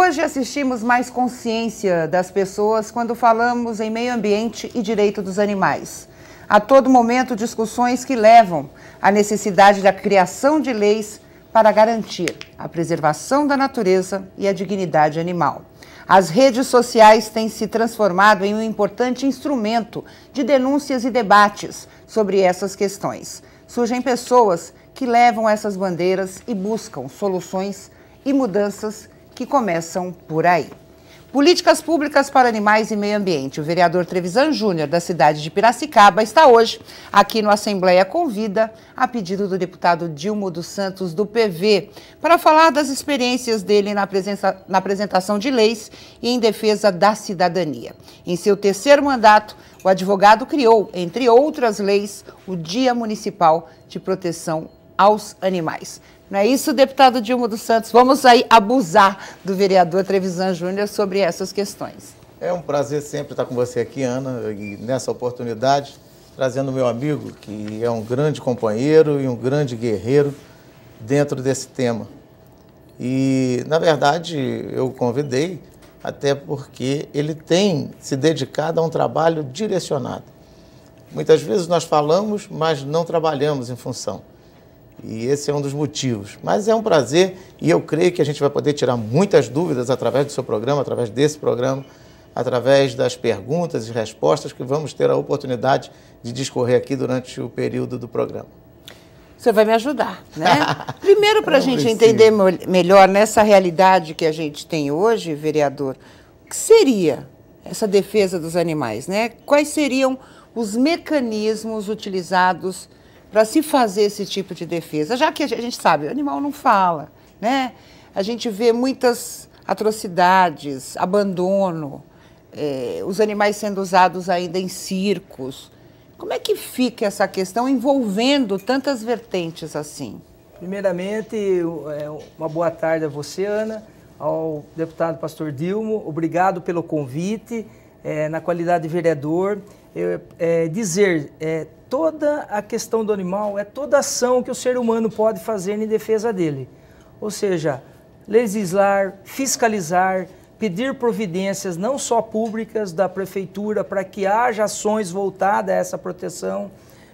Hoje assistimos mais consciência das pessoas quando falamos em meio ambiente e direito dos animais. A todo momento, discussões que levam à necessidade da criação de leis para garantir a preservação da natureza e a dignidade animal. As redes sociais têm se transformado em um importante instrumento de denúncias e debates sobre essas questões. Surgem pessoas que levam essas bandeiras e buscam soluções e mudanças que começam por aí. Políticas públicas para animais e meio ambiente. O vereador Trevisan Júnior, da cidade de Piracicaba, está hoje aqui no Assembleia Convida, a pedido do deputado Dilmo dos Santos, do PV, para falar das experiências dele na, presença, na apresentação de leis e em defesa da cidadania. Em seu terceiro mandato, o advogado criou, entre outras leis, o Dia Municipal de Proteção aos Animais. Não é isso, deputado Dilma dos Santos? Vamos aí abusar do vereador Trevisan Júnior sobre essas questões. É um prazer sempre estar com você aqui, Ana, e nessa oportunidade, trazendo meu amigo, que é um grande companheiro e um grande guerreiro dentro desse tema. E, na verdade, eu o convidei até porque ele tem se dedicado a um trabalho direcionado. Muitas vezes nós falamos, mas não trabalhamos em função. E esse é um dos motivos. Mas é um prazer e eu creio que a gente vai poder tirar muitas dúvidas através do seu programa, através desse programa, através das perguntas e respostas que vamos ter a oportunidade de discorrer aqui durante o período do programa. Você vai me ajudar, né? Primeiro, para a gente preciso. entender melhor nessa realidade que a gente tem hoje, vereador, o que seria essa defesa dos animais, né? Quais seriam os mecanismos utilizados para se fazer esse tipo de defesa, já que a gente sabe, o animal não fala, né? A gente vê muitas atrocidades, abandono, eh, os animais sendo usados ainda em circos. Como é que fica essa questão envolvendo tantas vertentes assim? Primeiramente, é, uma boa tarde a você, Ana, ao deputado Pastor Dilmo. Obrigado pelo convite. É, na qualidade de vereador, é, é, dizer é, toda a questão do animal, é toda ação que o ser humano pode fazer em defesa dele. Ou seja, legislar, fiscalizar, pedir providências não só públicas da prefeitura para que haja ações voltadas a essa proteção,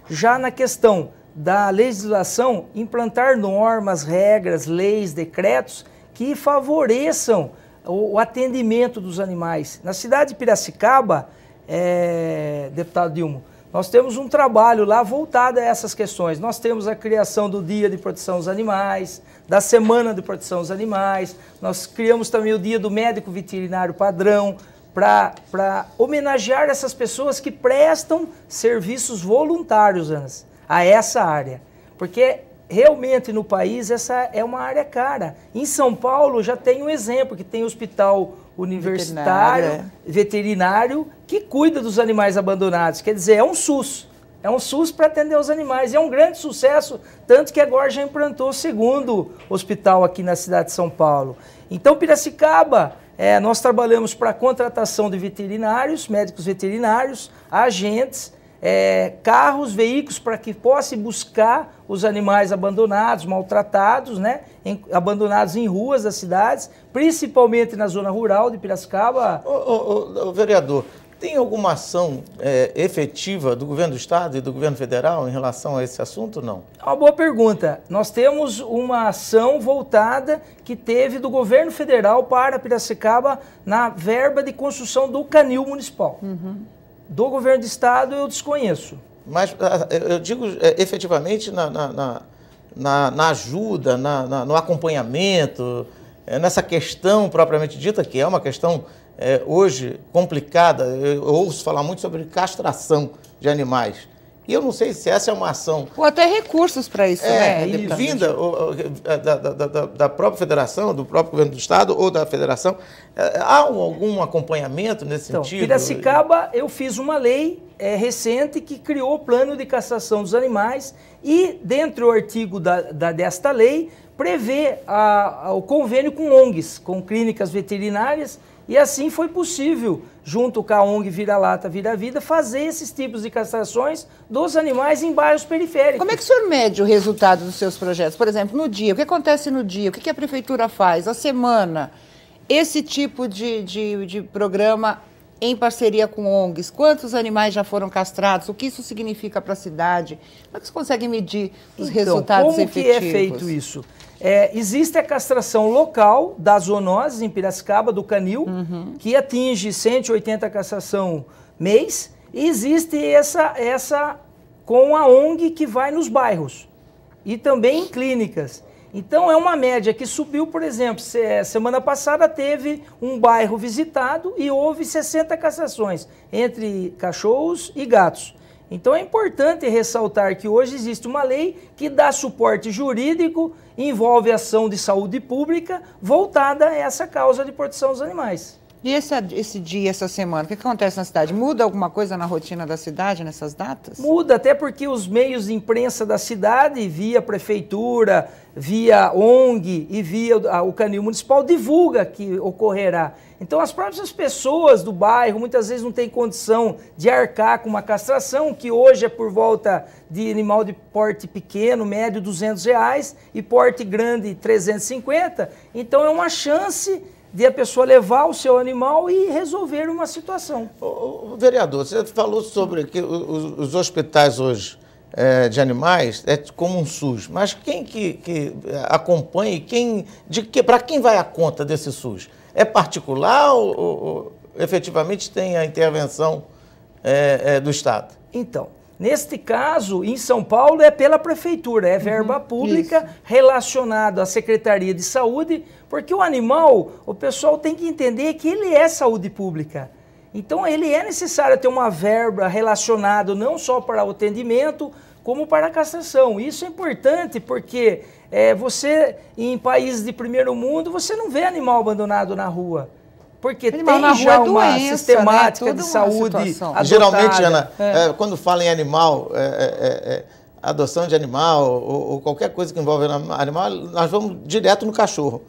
já na questão da legislação, implantar normas, regras, leis, decretos que favoreçam o, o atendimento dos animais. Na cidade de Piracicaba, é, deputado Dilma, nós temos um trabalho lá voltado a essas questões. Nós temos a criação do Dia de Proteção aos Animais, da Semana de Proteção aos Animais, nós criamos também o Dia do Médico Veterinário Padrão, para homenagear essas pessoas que prestam serviços voluntários Anas, a essa área. Porque realmente no país essa é uma área cara. Em São Paulo já tem um exemplo, que tem o Hospital universitário, veterinário, é. veterinário, que cuida dos animais abandonados. Quer dizer, é um SUS. É um SUS para atender os animais. E é um grande sucesso, tanto que agora já implantou o segundo hospital aqui na cidade de São Paulo. Então, Piracicaba, é, nós trabalhamos para a contratação de veterinários, médicos veterinários, agentes, é, carros, veículos para que possa buscar os animais abandonados, maltratados, né? Em, abandonados em ruas das cidades, principalmente na zona rural de Piracicaba. Ô, vereador, tem alguma ação é, efetiva do governo do estado e do governo federal em relação a esse assunto não? É uma boa pergunta. Nós temos uma ação voltada que teve do governo federal para Piracicaba na verba de construção do canil municipal. Uhum. Do governo do estado eu desconheço. Mas ah, eu digo é, efetivamente na, na, na, na ajuda, na, no acompanhamento, é, nessa questão propriamente dita, que é uma questão é, hoje complicada. Eu ouço falar muito sobre castração de animais. E eu não sei se essa é uma ação. Ou até recursos para isso, é, né? Vinda da, da, da, da, própria federação, do próprio governo do Estado ou da federação. É, há algum acompanhamento nesse então, sentido? Piracicaba, eu fiz uma lei é, recente que criou o plano de cassação dos animais e, dentro do artigo da, da desta lei, prevê a, a, o convênio com ONGs, com clínicas veterinárias e assim foi possível, junto com a ONG Vira-Lata Vira Vida, fazer esses tipos de castrações dos animais em bairros periféricos. Como é que o senhor mede o resultado dos seus projetos? Por exemplo, no dia, o que acontece no dia? O que a prefeitura faz? A semana? Esse tipo de, de, de programa em parceria com ONGs? Quantos animais já foram castrados? O que isso significa para a cidade? Como é que você consegue medir os então, resultados como efetivos? Como que é feito isso? É, existe a castração local da zoonose em Piracicaba, do canil, uhum. que atinge 180 castração mês. E existe essa, essa com a ONG que vai nos bairros e também em clínicas. Então é uma média que subiu, por exemplo, é, semana passada teve um bairro visitado e houve 60 castrações entre cachorros e gatos. Então é importante ressaltar que hoje existe uma lei que dá suporte jurídico, envolve ação de saúde pública voltada a essa causa de proteção dos animais. E esse, esse dia, essa semana, o que acontece na cidade? Muda alguma coisa na rotina da cidade nessas datas? Muda, até porque os meios de imprensa da cidade, via prefeitura, via ONG e via o Canil Municipal, divulga que ocorrerá. Então as próprias pessoas do bairro muitas vezes não têm condição de arcar com uma castração, que hoje é por volta de animal de porte pequeno, médio, 200 reais, e porte grande, 350. Então é uma chance de a pessoa levar o seu animal e resolver uma situação. O, o vereador, você falou sobre que os, os hospitais hoje é, de animais é como um SUS, mas quem que, que acompanha, quem, de que, para quem vai a conta desse SUS? É particular ou, ou efetivamente tem a intervenção é, é, do Estado? Então, Neste caso, em São Paulo, é pela prefeitura, é verba uhum, pública isso. relacionada à Secretaria de Saúde, porque o animal, o pessoal tem que entender que ele é saúde pública. Então ele é necessário ter uma verba relacionada não só para o atendimento, como para a castração. Isso é importante porque é, você, em países de primeiro mundo, você não vê animal abandonado na rua. Porque animal tem já é uma doença, né? sistemática né? de saúde Geralmente, Ana, é. é quando falam em animal, é, adoção de animal ou, ou qualquer coisa que envolve animal, nós vamos direto no cachorro.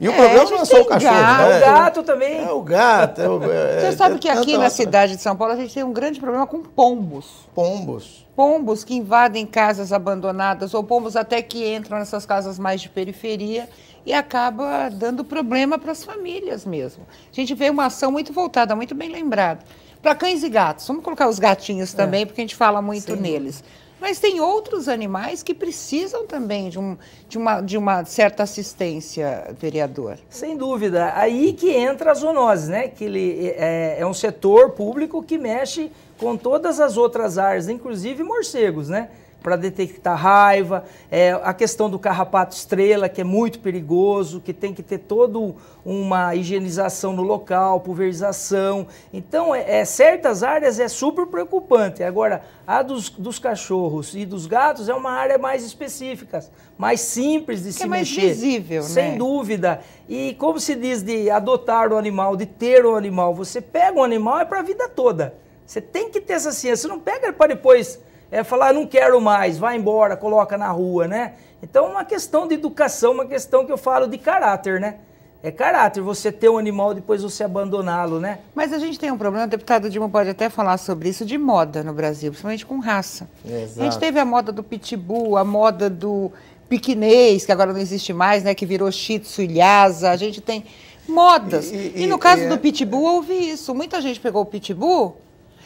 E o é, problema não é só o cachorro. Gato. Né? O gato também. É o gato. É o, é, é Você sabe é que aqui na cidade de São Paulo a gente tem um grande problema com pombos. Pombos. Pombos que invadem casas abandonadas ou pombos até que entram nessas casas mais de periferia e acaba dando problema para as famílias mesmo. A gente vê uma ação muito voltada, muito bem lembrada. Para cães e gatos, vamos colocar os gatinhos é. também, porque a gente fala muito Sim. neles. Mas tem outros animais que precisam também de, um, de, uma, de uma certa assistência, vereador. Sem dúvida. Aí que entra a zoonose, né? Que ele é, é um setor público que mexe com todas as outras áreas, inclusive morcegos, né? para detectar raiva, é, a questão do carrapato estrela, que é muito perigoso, que tem que ter toda uma higienização no local, pulverização. Então, é, é, certas áreas é super preocupante. Agora, a dos, dos, cachorros e dos gatos é uma área mais específica, mais simples de que se é mais mexer. visível, Sem né? dúvida. E como se diz de adotar o animal, de ter o animal, você pega um animal é para a vida toda. Você tem que ter essa ciência, você não pega para depois é falar, ah, não quero mais, vai embora, coloca na rua, né? Então é uma questão de educação, uma questão que eu falo de caráter, né? É caráter você ter um animal depois você abandoná-lo, né? Mas a gente tem um problema, o deputado Dilma pode até falar sobre isso, de moda no Brasil, principalmente com raça. Exato. A gente teve a moda do pitbull, a moda do piquinês, que agora não existe mais, né? Que virou shih tzu ilhasa. A gente tem modas. E, e, e no caso e, do é pitbull, houve isso. Muita gente pegou o pitbull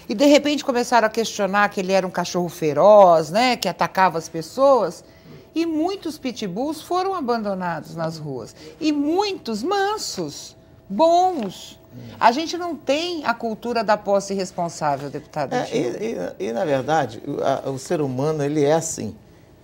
e de repente começaram a questionar que ele era um cachorro feroz, né, que atacava as pessoas. E muitos pitbulls foram abandonados nas ruas. E muitos mansos, bons. A gente não tem a cultura da posse responsável, deputado. É, e, e, e, na verdade, o, a, o ser humano ele é assim.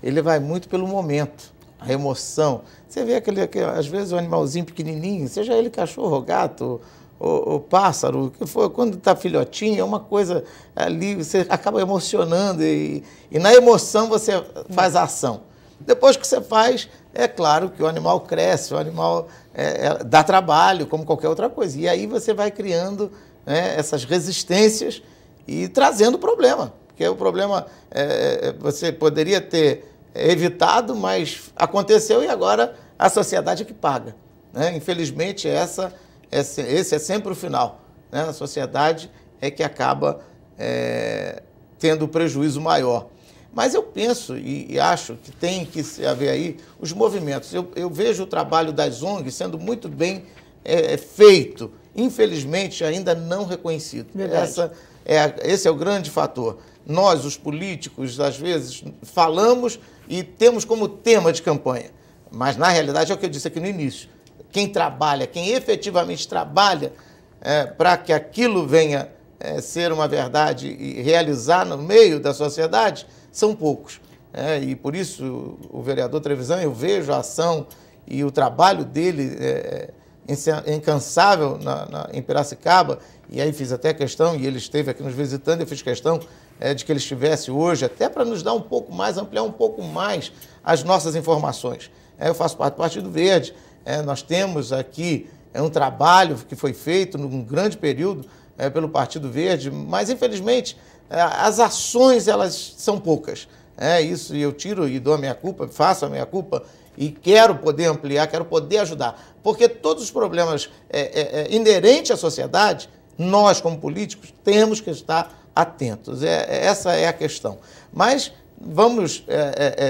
Ele vai muito pelo momento, a emoção. Você vê aquele, aquele às vezes, o um animalzinho pequenininho, seja ele cachorro, gato, o, o pássaro, que foi, quando está filhotinho, é uma coisa ali, você acaba emocionando e, e na emoção você faz a ação. Depois que você faz, é claro que o animal cresce, o animal é, é, dá trabalho, como qualquer outra coisa. E aí você vai criando né, essas resistências e trazendo problema. Porque o problema é, é, é você poderia ter evitado, mas aconteceu e agora a sociedade é que paga. Né? Infelizmente, essa é esse é sempre o final. Né? Na sociedade é que acaba é, tendo prejuízo maior. Mas eu penso e, e, acho que tem que haver aí os movimentos. Eu, eu vejo o trabalho das ONGs sendo muito bem é, é feito, infelizmente ainda não reconhecido. Essa é, esse é o grande fator. Nós, os políticos, às vezes falamos e temos como tema de campanha, mas na realidade é o que eu disse aqui no início quem trabalha, quem efetivamente trabalha é, para que aquilo venha é, ser uma verdade e realizar no meio da sociedade, são poucos. É, e por isso o vereador Trevisan, eu vejo a ação e o trabalho dele é, é, incansável na, na, em Piracicaba, e aí fiz até questão, e ele esteve aqui nos visitando, eu fiz questão é, de que ele estivesse hoje, até para nos dar um pouco mais, ampliar um pouco mais as nossas informações. É, eu faço parte do Partido Verde, é, nós temos aqui é um trabalho que foi feito num grande período é, pelo Partido Verde, mas infelizmente é, as ações elas são poucas. É isso, e eu tiro e dou a minha culpa, faço a minha culpa e quero poder ampliar, quero poder ajudar. Porque todos os problemas é, é, é inerentes à sociedade, nós como políticos temos que estar atentos. É, essa é a questão. Mas vamos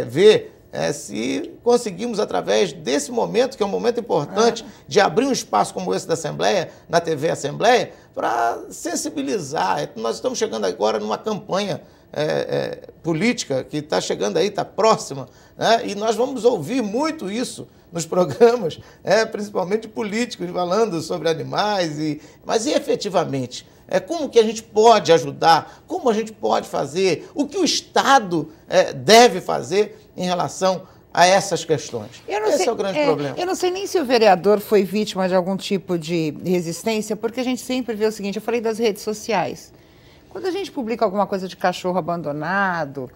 ver é, se conseguimos, através desse momento, que é um momento importante, é. de abrir um espaço como esse da Assembleia, na TV Assembleia, para sensibilizar. É, nós estamos chegando agora numa campanha é, é, política que está chegando aí, está próxima, né? e nós vamos ouvir muito isso nos programas, é, principalmente políticos, falando sobre animais. E... Mas e efetivamente? é, como que a gente pode ajudar, como a gente pode fazer, o que o Estado é, deve fazer em relação a essas questões. Esse sei, é o grande é, problema. Eu não sei nem se o vereador foi vítima de algum tipo de resistência, porque a gente sempre vê o seguinte, eu falei das redes sociais. Quando a gente publica alguma coisa de cachorro abandonado,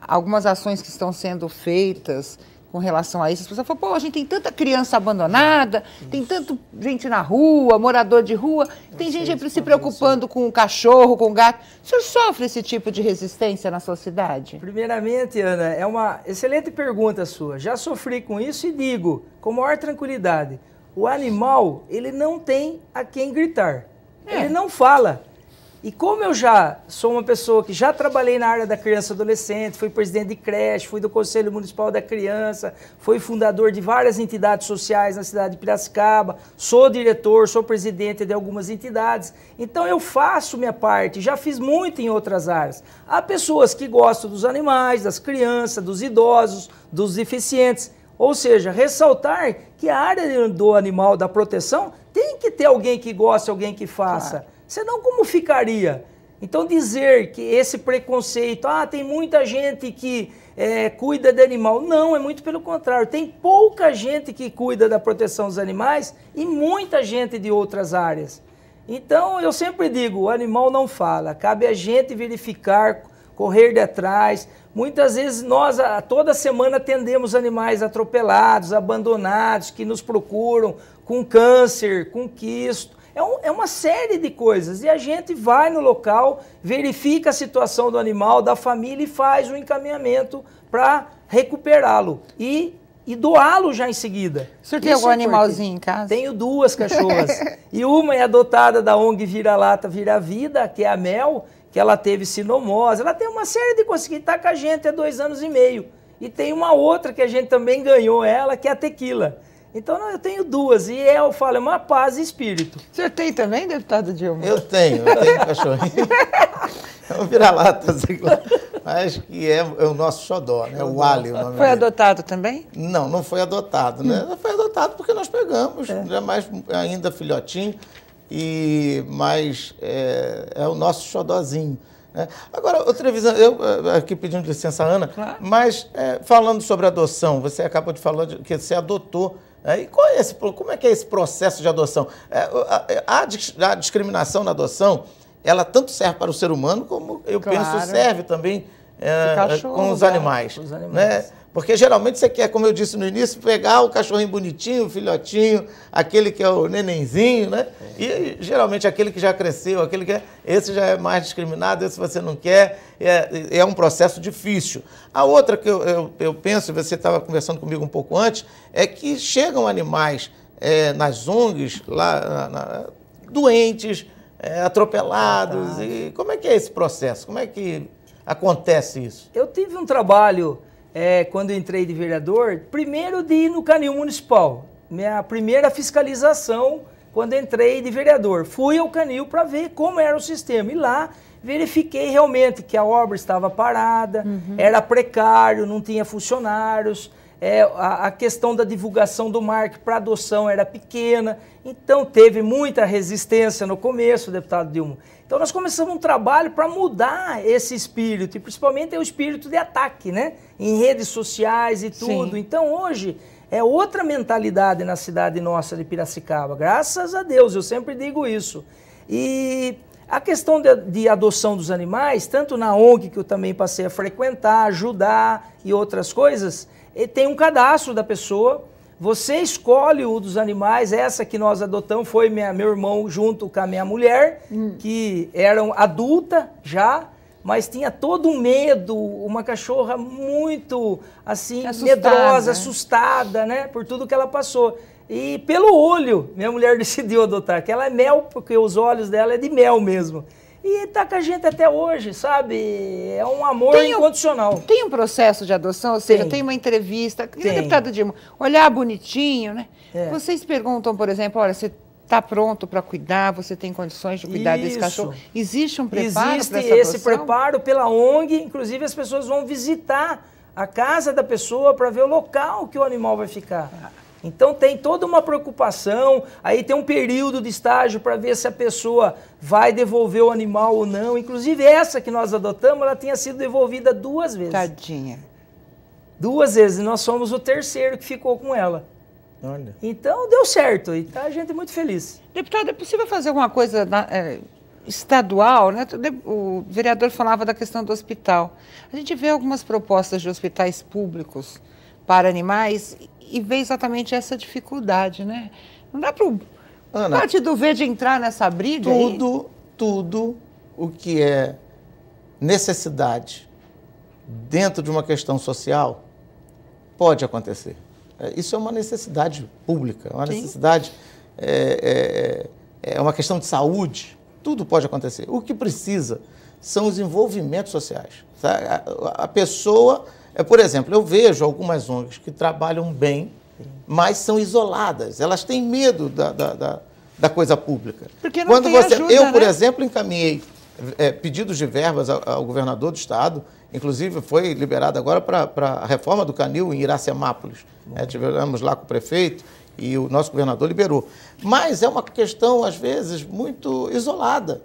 algumas ações que estão sendo feitas com relação a isso. As pessoas falam, pô, a gente tem tanta criança abandonada, isso. tem tanto gente na rua, morador de rua, eu tem gente se preocupando com o cachorro, com o gato. O senhor sofre esse tipo de resistência na sua cidade? Primeiramente, Ana, é uma excelente pergunta sua. Já sofri com isso e digo, com maior tranquilidade, o animal, ele não tem a quem gritar. É. Ele não fala. E como eu já sou uma pessoa que já trabalhei na área da criança e adolescente, fui presidente de creche, fui do Conselho Municipal da Criança, fui fundador de várias entidades sociais na cidade de Piracicaba, sou diretor, sou presidente de algumas entidades, então eu faço minha parte, já fiz muito em outras áreas. Há pessoas que gostam dos animais, das crianças, dos idosos, dos deficientes, ou seja, ressaltar que a área do animal, da proteção, tem que ter alguém que goste, alguém que faça. Claro. Senão, como ficaria? Então, dizer que esse preconceito, ah, tem muita gente que é, cuida de animal. Não, é muito pelo contrário. Tem pouca gente que cuida da proteção dos animais e muita gente de outras áreas. Então, eu sempre digo: o animal não fala, cabe a gente verificar, correr de atrás. Muitas vezes nós, toda semana, atendemos animais atropelados, abandonados, que nos procuram com câncer, com quisto. É, um, é uma série de coisas. E a gente vai no local, verifica a situação do animal, da família e faz um encaminhamento para recuperá-lo. E e doá-lo já em seguida. O senhor tem é algum é animalzinho em casa? Tenho duas cachorras. e uma é adotada da ONG Vira-Lata Vira Vida, que é a Mel, que ela teve sinomose. Ela tem uma série de coisas que está com a gente há dois anos e meio. E tem uma outra que a gente também ganhou ela, que é a Tequila. Então eu tenho duas, e é, eu falo, é uma paz e espírito. Você tem também, deputado Dilma? Eu tenho, eu tenho cachorrinho. é um vira-lata, mas que é, é, o nosso xodó, né? O Ali, o nome Foi dele. adotado também? Não, não foi adotado, né? Hum. Foi adotado porque nós pegamos, é. Né? mais ainda filhotinho, e, mas é, é o nosso xodózinho. É. Agora, outra visão, eu eh, aqui pedindo licença, Ana, claro. mas é, falando sobre adoção, você acabou de falar de, que você adotou é, e qual é esse, como é que é esse processo de adoção? É, a, é, a, a, discriminação na adoção, ela tanto serve para o ser humano, como eu claro. penso serve também é, cachorro, com os né? animais. Os né? animais. Né? Porque geralmente você quer, como eu disse no início, pegar o cachorrinho bonitinho, o filhotinho, aquele que é o nenenzinho, né? E geralmente aquele que já cresceu, aquele que é, esse já é mais discriminado, esse você não quer, é, é um processo difícil. A outra que eu, eu, eu penso, você estava conversando comigo um pouco antes, é que chegam animais é, nas ONGs, lá, na, na, doentes, é, atropelados. Ah, tá. E como é que é esse processo? Como é que acontece isso? Eu tive um trabalho é, quando entrei de vereador, primeiro de ir no Canil Municipal. Minha primeira fiscalização quando entrei de vereador. Fui ao Canil para ver como era o sistema. E lá verifiquei realmente que a obra estava parada, uhum. era precário, não tinha funcionários, é, a, a, questão da divulgação do marco para adoção era pequena, então teve muita resistência no começo, deputado Dilma. Então nós começamos um trabalho para mudar esse espírito, e principalmente é o espírito de ataque, né? Em redes sociais e tudo. Sim. Então hoje é outra mentalidade na cidade nossa de Piracicaba. Graças a Deus, eu sempre digo isso. E a questão de, de, adoção dos animais, tanto na ONG, que eu também passei a frequentar, ajudar e outras coisas, tem um cadastro da pessoa você escolhe o dos animais, essa que nós adotamos foi minha, meu irmão junto com a minha mulher, hum. que eram adulta já, mas tinha todo um medo, uma cachorra muito assim assustada. medrosa, assustada, né, por tudo que ela passou. E pelo olho, minha mulher decidiu adotar, que ela é mel, porque os olhos dela é de mel mesmo. E está com a gente até hoje, sabe? É um amor tem incondicional. Um, tem um processo de adoção, ou seja, tem, tem uma entrevista. Tem. Deputado Dilma, olhar bonitinho, né? É. Vocês perguntam, por exemplo, olha, você está pronto para cuidar, você tem condições de cuidar Isso. desse cachorro. Existe um preparo Existe essa esse adoção? preparo pela ONG, inclusive as pessoas vão visitar a casa da pessoa para ver o local que o animal vai ficar. Então tem toda uma preocupação, aí tem um período de estágio para ver se a pessoa vai devolver o animal ou não. Inclusive essa que nós adotamos, ela tinha sido devolvida duas vezes. Tadinha. Duas vezes, e nós somos o terceiro que ficou com ela. Olha. Então deu certo, e tá a gente muito feliz. Deputado, é possível fazer alguma coisa na, é estadual, né? o vereador falava da questão do hospital. A gente vê algumas propostas de hospitais públicos para animais e ver exatamente essa dificuldade, né? Não dá para o Partido Verde entrar nessa briga? Tudo, tudo o que é necessidade dentro de uma questão social pode acontecer. É, isso é uma necessidade pública, é uma Sim. necessidade, é, é, é, é uma questão de saúde. Tudo pode acontecer. O que precisa são os envolvimentos sociais. Tá? A, pessoa é, por exemplo, eu vejo algumas ONGs que trabalham bem, mas são isoladas. Elas têm medo da, da, da, da coisa pública. Porque não Quando tem você, ajuda, Eu, né? por exemplo, encaminhei é, pedidos de verbas ao, ao, governador do estado, inclusive foi liberado agora para a reforma do canil em Iracemápolis. É, tivemos lá com o prefeito e o nosso governador liberou. Mas é uma questão, às vezes, muito isolada.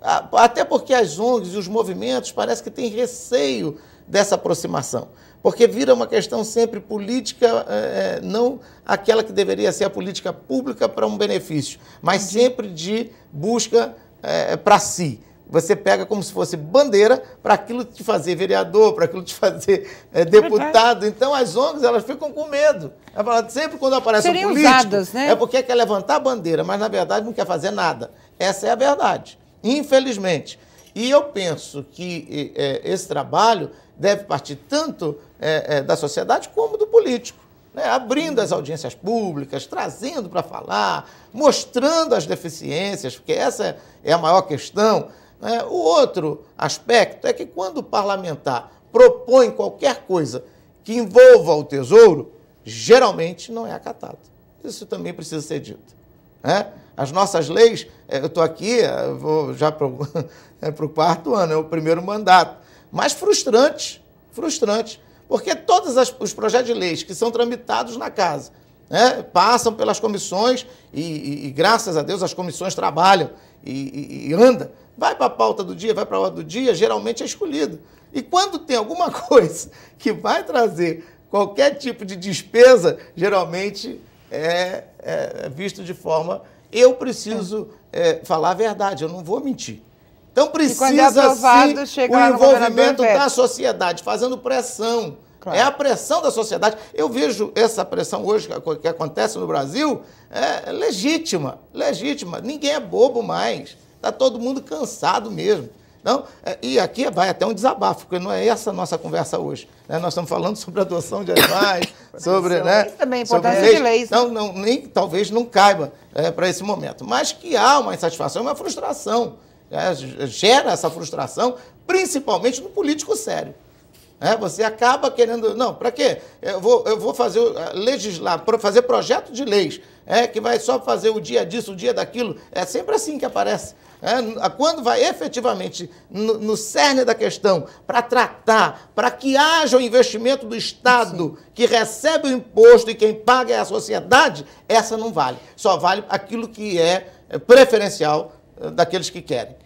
Até porque as ONGs e os movimentos parece que têm receio dessa aproximação. Porque vira uma questão sempre política, é, é, não aquela que deveria ser a política pública para um benefício, mas uhum. sempre de busca é, é para si. Você pega como se fosse bandeira para aquilo te fazer vereador, para aquilo te fazer é, é deputado. Então as ONGs elas ficam com medo. Ela sempre quando aparece Seriam um político, usadas, né? é porque quer levantar a bandeira, mas na verdade não quer fazer nada. Essa é a verdade, infelizmente. E eu penso que esse trabalho deve partir tanto é, é, da sociedade como do político. Né? Abrindo as audiências públicas, trazendo para falar, mostrando as deficiências, porque essa é a maior questão. Né? O outro aspecto é que quando o parlamentar propõe qualquer coisa que envolva o tesouro, geralmente não é acatado. Isso também precisa ser dito. Né? As nossas leis, é, eu estou aqui, é, eu vou já para o é, quarto ano, é o primeiro mandato. Mas frustrante, frustrante, porque todos os projetos de leis que são tramitados na casa né, passam pelas comissões e, e, e, graças a Deus, as comissões trabalham e, e, e anda. Vai para a pauta do dia, vai para a hora do dia, geralmente é escolhido. E quando tem alguma coisa que vai trazer qualquer tipo de despesa, geralmente é, é, é visto de forma. Eu preciso é. É, falar a verdade, eu não vou mentir. Então é precisa é aprovado, sim, o envolvimento da sociedade, fazendo pressão. Claro. É a pressão da sociedade. Eu vejo essa pressão hoje que, acontece no Brasil é legítima, legítima. Ninguém é bobo mais. Está todo mundo cansado mesmo. não é, e aqui vai até um desabafo, porque não é essa a nossa conversa hoje. Né? Nós estamos falando sobre adoção de animais, sobre. Isso né, também, é importância sobre leis. de leis. Então, não, nem, talvez não caiba é, para esse momento. Mas que há uma insatisfação, uma frustração é, gera essa frustração, principalmente no político sério. É, você acaba querendo. Não, para quê? Eu vou, eu vou fazer eh, legislar, fazer projeto de leis, é, que vai só fazer o dia disso, o dia daquilo. É sempre assim que aparece. É, quando vai efetivamente no, no cerne da questão, para tratar, para que haja o investimento do Estado Sim. que recebe o imposto e quem paga é a sociedade, essa não vale. Só vale aquilo que é eh, preferencial eh, daqueles que querem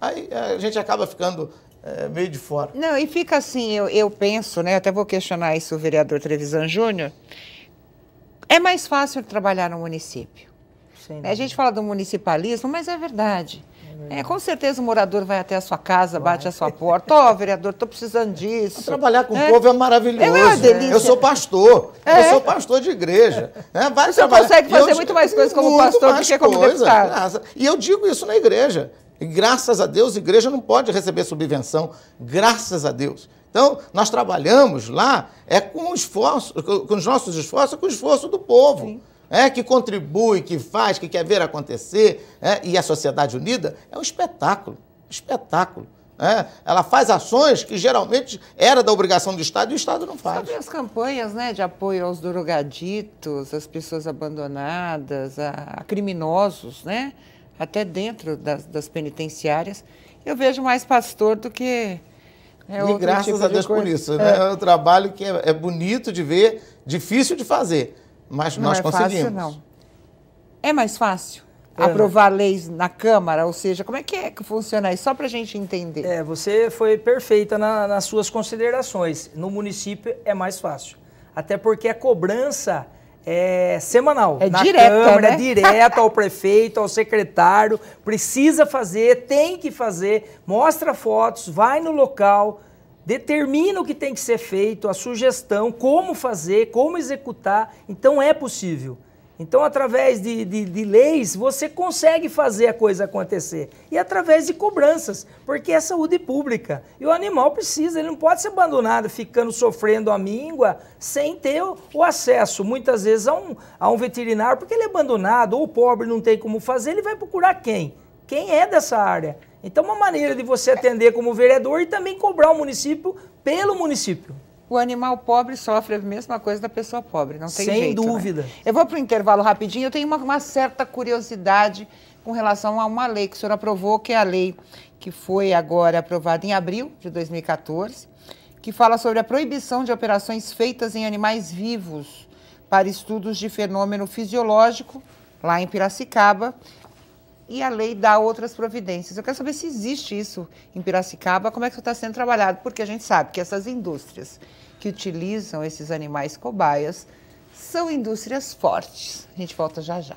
aí é, a gente acaba ficando é, meio de fora. Não, e fica assim, eu, eu penso, né? Até vou questionar isso o vereador Trevisan Júnior. É mais fácil trabalhar no município. Sim, a gente fala do municipalismo, mas é verdade. É, é com certeza o morador vai até a sua casa, bate vai. a sua porta. Ó, oh, vereador, estou precisando é. disso. Trabalhar com é. o povo é maravilhoso. É uma delícia. Eu sou pastor. É. Eu sou pastor de igreja. É, vai Você trabalhar. consegue fazer eu, muito mais coisas como pastor do que como deputado. E eu digo isso na igreja. E graças a Deus, a igreja não pode receber subvenção, graças a Deus. Então, nós trabalhamos lá é com esforço, com os nossos esforços, com o esforço do povo. Sim. É, que contribui, que faz, que quer ver acontecer, é, e a sociedade unida é um espetáculo, espetáculo. É, ela faz ações que geralmente era da obrigação do Estado e o Estado não faz. sabe as campanhas né, de apoio aos drogaditos, às pessoas abandonadas, a, a criminosos, né? até dentro das, das penitenciárias, eu vejo mais pastor do que é e tipo graças tipo a Deus de por isso. É. Né? é um trabalho que é, é, bonito de ver, difícil de fazer, mas não nós é conseguimos. Fácil, não. É mais fácil é. Né? aprovar leis na Câmara, ou seja, como é que, é que funciona isso? Só para a gente entender. É, você foi perfeita na, nas suas considerações. No município é mais fácil. Até porque a cobrança é, semanal. É na direto, Câmara, né? É direto ao prefeito, ao secretário. Precisa fazer, tem que fazer. Mostra fotos, vai no local, determina o que tem que ser feito, a sugestão, como fazer, como executar. Então é possível. Então, através de, de, de, leis, você consegue fazer a coisa acontecer. E através de cobranças, porque é saúde pública. E o animal precisa, ele não pode ser abandonado ficando sofrendo a míngua sem ter o, o acesso, muitas vezes, a um, a um veterinário, porque ele é abandonado, ou pobre não tem como fazer, ele vai procurar quem? Quem é dessa área. Então, uma maneira de você atender como vereador e também cobrar o município pelo município o animal pobre sofre a mesma coisa da pessoa pobre, não tem Sem jeito. Sem né? dúvida. Né? Eu vou para o intervalo rapidinho, eu tenho uma, uma, certa curiosidade com relação a uma lei que o senhor aprovou, que é a lei que foi agora aprovada em abril de 2014, que fala sobre a proibição de operações feitas em animais vivos para estudos de fenômeno fisiológico, lá em Piracicaba, e a lei dá outras providências. Eu quero saber se existe isso em Piracicaba, como é que isso está sendo trabalhado, porque a gente sabe que essas indústrias que utilizam esses animais cobaias são indústrias fortes. A gente volta já já.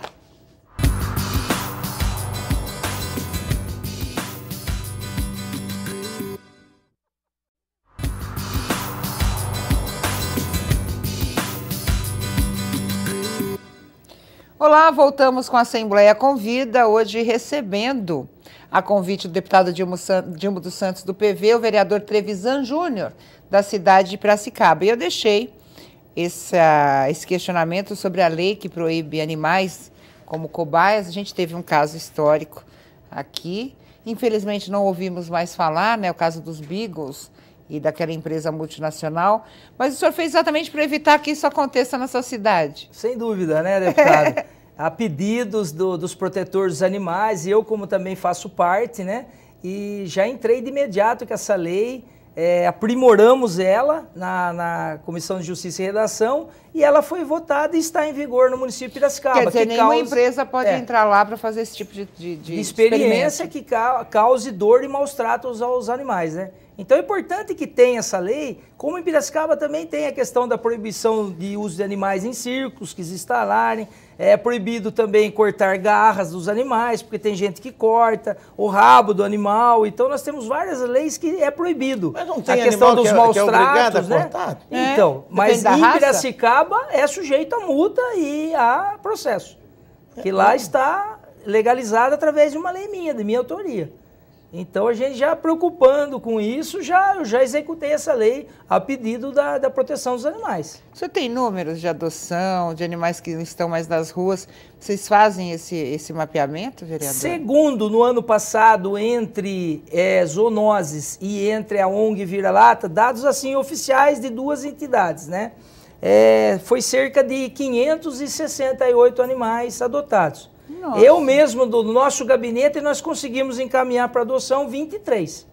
Olá, voltamos com a Assembleia Convida, hoje recebendo, a convite do deputado Dilma dos Santos do PV, o vereador Trevisan Júnior, da cidade de Piracicaba. E eu deixei esse questionamento sobre a lei que proíbe animais como cobaias. A gente teve um caso histórico aqui. Infelizmente não ouvimos mais falar, né? O caso dos beagles e daquela empresa multinacional. Mas o senhor fez exatamente para evitar que isso aconteça na sua cidade. Sem dúvida, né, deputado? a pedidos do, dos protetores dos animais, e eu, como também faço parte, né? E já entrei de imediato com essa lei, é, aprimoramos ela na, na, Comissão de Justiça e Redação e ela foi votada e está em vigor no município de Piracicaba. Quer dizer, que nenhuma empresa pode é. entrar lá para fazer esse tipo de, de, de experiência que cause dor e maus tratos aos animais, né? Então é importante que tenha essa lei, como em Piracicaba também tem a questão da proibição de uso de animais em circos, que se instalarem, é proibido também cortar garras dos animais, porque tem gente que corta o rabo do animal. Então nós temos várias leis que é proibido. Mas não tem a questão dos que é, maus que é tratos, né? É. Então, mas em raça. Piracicaba é sujeito a multa e a processo, que lá é. está legalizado através de uma lei minha, de minha autoria. Então a gente já preocupando com isso, já, eu já executei essa lei a pedido da, da proteção dos animais. Você tem números de adoção, de animais que estão mais nas ruas? Vocês fazem esse, esse mapeamento, vereador? Segundo, no ano passado, entre é, zoonoses e entre a ONG Vira-Lata, dados assim oficiais de duas entidades, né? É, foi cerca de 568 animais adotados. Nossa. Eu mesmo, do nosso gabinete, nós conseguimos encaminhar para adoção 23.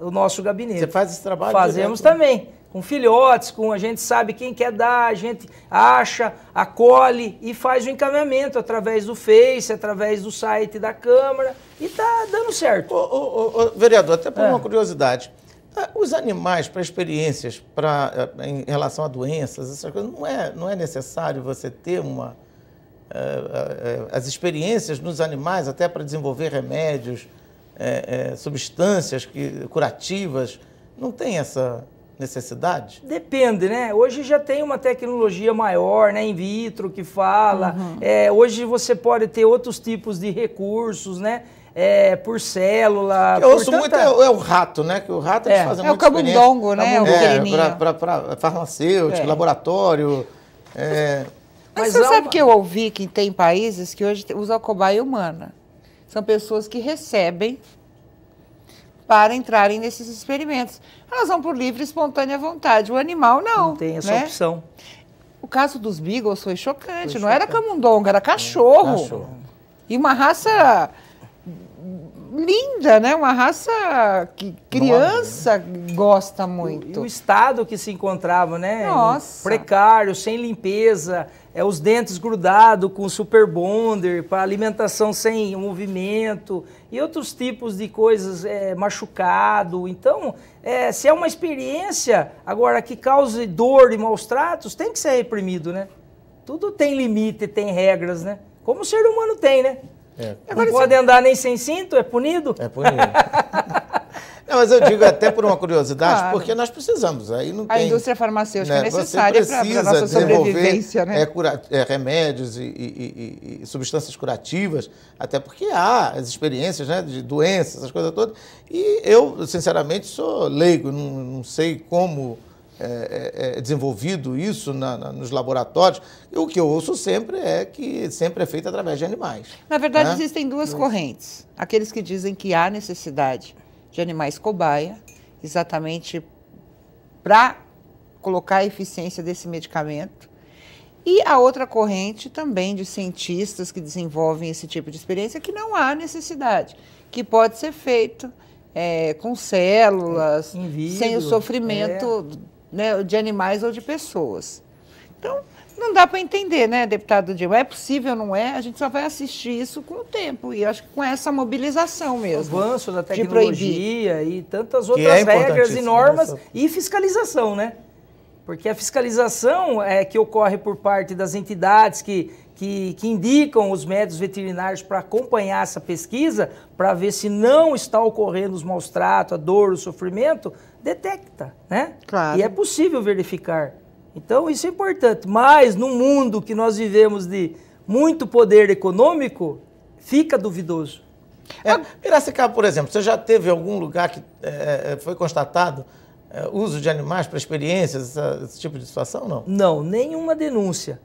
O nosso gabinete. Você faz esse trabalho? Fazemos direto, né? também. Com filhotes, com a gente sabe quem quer dar, a gente acha, acolhe e faz o encaminhamento através do Face, através do site da Câmara e tá dando certo. Ô, ô, ô, vereador, até por é. uma curiosidade. Ah, os animais, para experiências, pra, eh, em relação a doenças, essas coisas, não é, não é necessário você ter uma, eh, eh, as experiências nos animais até para desenvolver remédios, eh, substâncias que, curativas. Não tem essa necessidade? Depende, né? Hoje já tem uma tecnologia maior, né? In vitro que fala. Uhum. É, hoje você pode ter outros tipos de recursos, né? É, por célula. Eu por ouço tanta... muito é, é, o rato, né? Que o rato é, eles fazem é o camundongo, né? É, é para farmacêutico, é. laboratório. É, mas, Mas você é sabe que eu ouvi que tem países que hoje usam cobaia humana. São pessoas que recebem para entrarem nesses experimentos. Elas vão por livre e espontânea vontade. O animal não. Não tem essa né? opção. O caso dos Beagles foi chocante. Foi não era camundonga, era cachorro. cachorro. E uma raça linda, né? Uma raça que criança Nossa. gosta muito. E o estado que se encontrava, né? Nossa. Precário, sem limpeza, é, os dentes grudados com super bonder, para alimentação sem movimento e outros tipos de coisas é, machucado. Então, é, se é uma experiência agora que cause dor e maus tratos, tem que ser reprimido, né? Tudo tem limite, tem regras, né? Como o ser humano tem, né? É. Não agora, pode se... andar nem sem cinto, é punido. É punido. Não, mas eu digo até por uma curiosidade, claro. porque nós precisamos. Aí não a indústria farmacêutica né? é necessária para a nossa sobrevivência. Né? É, cura, é, remédios e, e, e, e, substâncias curativas, até porque há as experiências né, de doenças, essas coisas todas. E eu, sinceramente, sou leigo, não, não sei como. É, é, é desenvolvido isso na, na, nos laboratórios. E o que eu ouço sempre é que sempre é feito através de animais. Na verdade, né? existem duas correntes. Aqueles que dizem que há necessidade de animais cobaia, exatamente para colocar a eficiência desse medicamento. E a outra corrente também de cientistas que desenvolvem esse tipo de experiência, que não há necessidade, que pode ser feito é, com células, sem o sofrimento é. né, de animais ou de pessoas. Então, não dá para entender, né, deputado Dilma? É possível, não é? A gente só vai assistir isso com o tempo. E acho que com essa mobilização mesmo. O avanço da tecnologia e tantas é outras é regras e né, normas nessa... e fiscalização, né? Porque a fiscalização é que ocorre por parte das entidades que, que, que indicam os médicos veterinários para acompanhar essa pesquisa, para ver se não está ocorrendo os maus tratos, a dor, o sofrimento, detecta, né? Claro. E é possível verificar. Então isso é importante. Mas no mundo que nós vivemos de muito poder econômico, fica duvidoso. É, Piracicaba, por exemplo, você já teve algum lugar que é, é foi constatado é, uso de animais para experiências, essa, esse tipo de situação, não? Não, nenhuma denúncia.